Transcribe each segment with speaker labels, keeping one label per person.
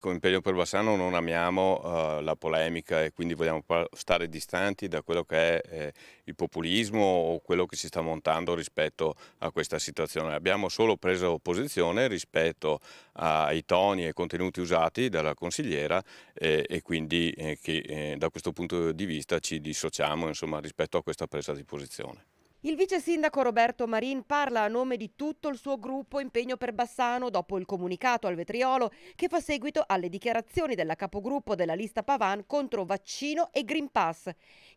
Speaker 1: Con Imperio per Bassano non amiamo uh, la polemica e quindi vogliamo stare distanti da quello che è eh, il populismo o quello che si sta montando rispetto a questa situazione. Abbiamo solo preso posizione rispetto ai toni e contenuti usati dalla consigliera eh, e quindi eh, che eh, da questo punto di vista ci dissociamo insomma, rispetto a questa presa di posizione.
Speaker 2: Il vice sindaco Roberto Marin parla a nome di tutto il suo gruppo impegno per Bassano dopo il comunicato al vetriolo che fa seguito alle dichiarazioni della capogruppo della lista Pavan contro vaccino e Green Pass.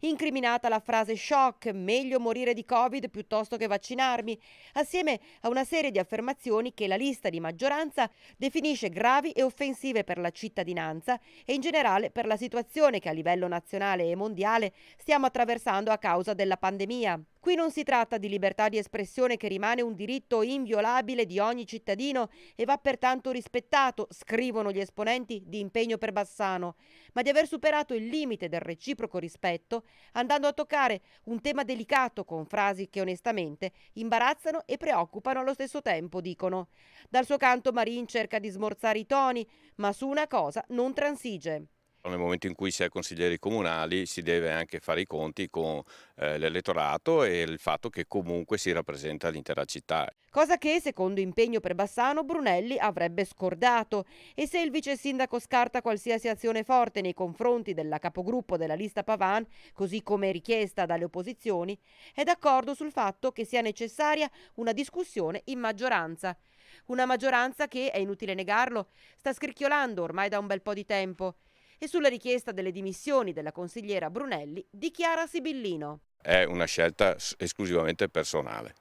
Speaker 2: Incriminata la frase shock, meglio morire di Covid piuttosto che vaccinarmi, assieme a una serie di affermazioni che la lista di maggioranza definisce gravi e offensive per la cittadinanza e in generale per la situazione che a livello nazionale e mondiale stiamo attraversando a causa della pandemia. Qui non si tratta di libertà di espressione che rimane un diritto inviolabile di ogni cittadino e va pertanto rispettato, scrivono gli esponenti di impegno per Bassano, ma di aver superato il limite del reciproco rispetto andando a toccare un tema delicato con frasi che onestamente imbarazzano e preoccupano allo stesso tempo, dicono. Dal suo canto Marin cerca di smorzare i toni, ma su una cosa non transige.
Speaker 1: Nel momento in cui si è consiglieri comunali si deve anche fare i conti con eh, l'elettorato e il fatto che comunque si rappresenta l'intera città.
Speaker 2: Cosa che, secondo impegno per Bassano, Brunelli avrebbe scordato. E se il vice sindaco scarta qualsiasi azione forte nei confronti della capogruppo della lista Pavan, così come richiesta dalle opposizioni, è d'accordo sul fatto che sia necessaria una discussione in maggioranza. Una maggioranza che, è inutile negarlo, sta scricchiolando ormai da un bel po' di tempo e sulla richiesta delle dimissioni della consigliera Brunelli dichiara Sibillino.
Speaker 1: È una scelta esclusivamente personale.